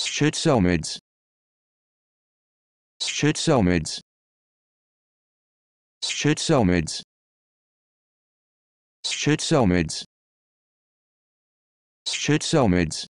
Schizomids. Schizomids. Schizomids. Schizomids. Schizomids.